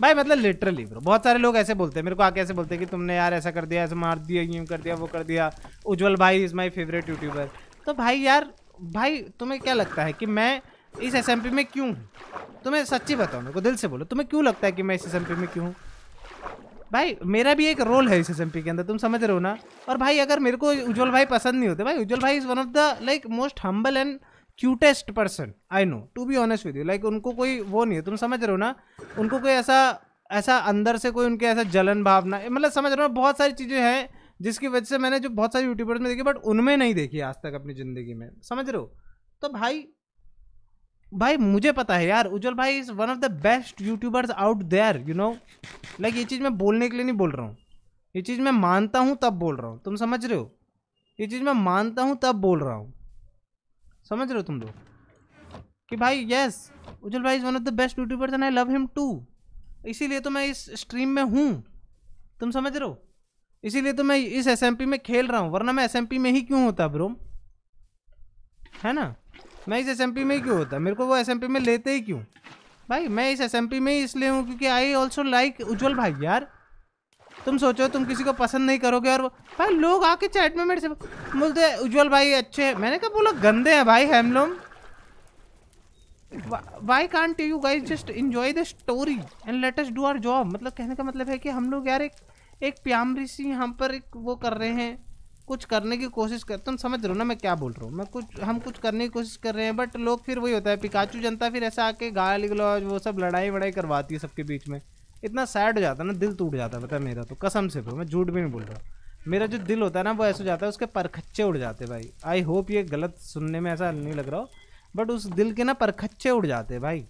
भाई मतलब literally bro बहुत सारे लोग ऐसे बोलते हैं मेरे को आके ऐसे बोलते हैं कि तुमने यार ऐसा कर दिया ऐसा मार दिया यूँ कर दिया वो कर दिया उज्जवल भाई इज़ माई फेवरेट यूट्यूबर तो भाई यार भाई तुम्हें क्या लगता है कि मैं इस एस में क्यों हूँ तुम्हें सच्ची बताओ मेरे को दिल से बोलो तुम्हें क्यों लगता है कि मैं इस एस में क्यों हूँ भाई मेरा भी एक रोल है इस एस के अंदर तुम समझ रहे हो ना और भाई अगर मेरे को उज्ज्वल भाई पसंद नहीं होते भाई उज्ज्वल भाई is one of the like most humble and cutest person I know to be honest with you like उनको कोई वो नहीं है तुम समझ रहे हो ना उनको कोई ऐसा ऐसा अंदर से कोई उनके ऐसा जलन भावना मतलब समझ रहे हो बहुत सारी चीज़ें हैं जिसकी वजह से मैंने जो बहुत सारे यूट्यूबर्स में देखी बट उनमें नहीं देखी आज तक अपनी ज़िंदगी में समझ रहे हो तो भाई भाई मुझे पता है यार उज्जवल भाई is one of the best YouTubers out there you know like ये चीज़ मैं बोलने के लिए नहीं बोल रहा हूँ ये चीज़ मैं मानता हूँ तब बोल रहा हूँ तुम समझ रहे हो ये चीज़ मैं मानता हूँ तब बोल रहा हूँ समझ रहे हो तुम लोग कि भाई यस उज्जवल भाई is one of the best YouTubers and I love him too इसीलिए तो मैं इस स्ट्रीम में हूँ तुम समझ रहे हो इसीलिए तो मैं इस एस में खेल रहा हूँ वरना मैं एस में ही क्यों होता ब्रो है ना मैं इस एस में ही क्यों होता मेरे को वो एस में लेते ही क्यों भाई मैं इस एस में ही इसलिए हूँ क्योंकि आई ऑल्सो लाइक उज्जवल भाई यार तुम सोचो तुम किसी को पसंद नहीं करोगे और भाई लोग आके चैट में मेरे से बोलते उज्जवल भाई अच्छे हैं मैंने कहा बोला गंदे हैं भाई हेमलोम why can't you guys just enjoy the story and let's do our job मतलब कहने का मतलब है कि हम लोग यार एक एक प्यामरी सी यहाँ पर एक वो कर रहे हैं कुछ करने की कोशिश कर तुम समझ रहे हो ना मैं क्या बोल रहा हूँ मैं कुछ हम कुछ करने की कोशिश कर रहे हैं बट लोग फिर वही होता है पिकाचू जनता फिर ऐसा आके गाली गलौज वो सब लड़ाई वड़ाई करवाती है सबके बीच में इतना सैड हो जाता है ना दिल टूट जाता है पता है मेरा तो कसम से मैं झूठ भी नहीं बोल रहा मेरा जो दिल होता है ना वो ऐसा हो जाता है उसके परखच्चे उड़ जाते हैं भाई आई होप ये गलत सुनने में ऐसा नहीं लग रहा हो बट उस दिल के ना परखच्चे उड़ जाते हैं भाई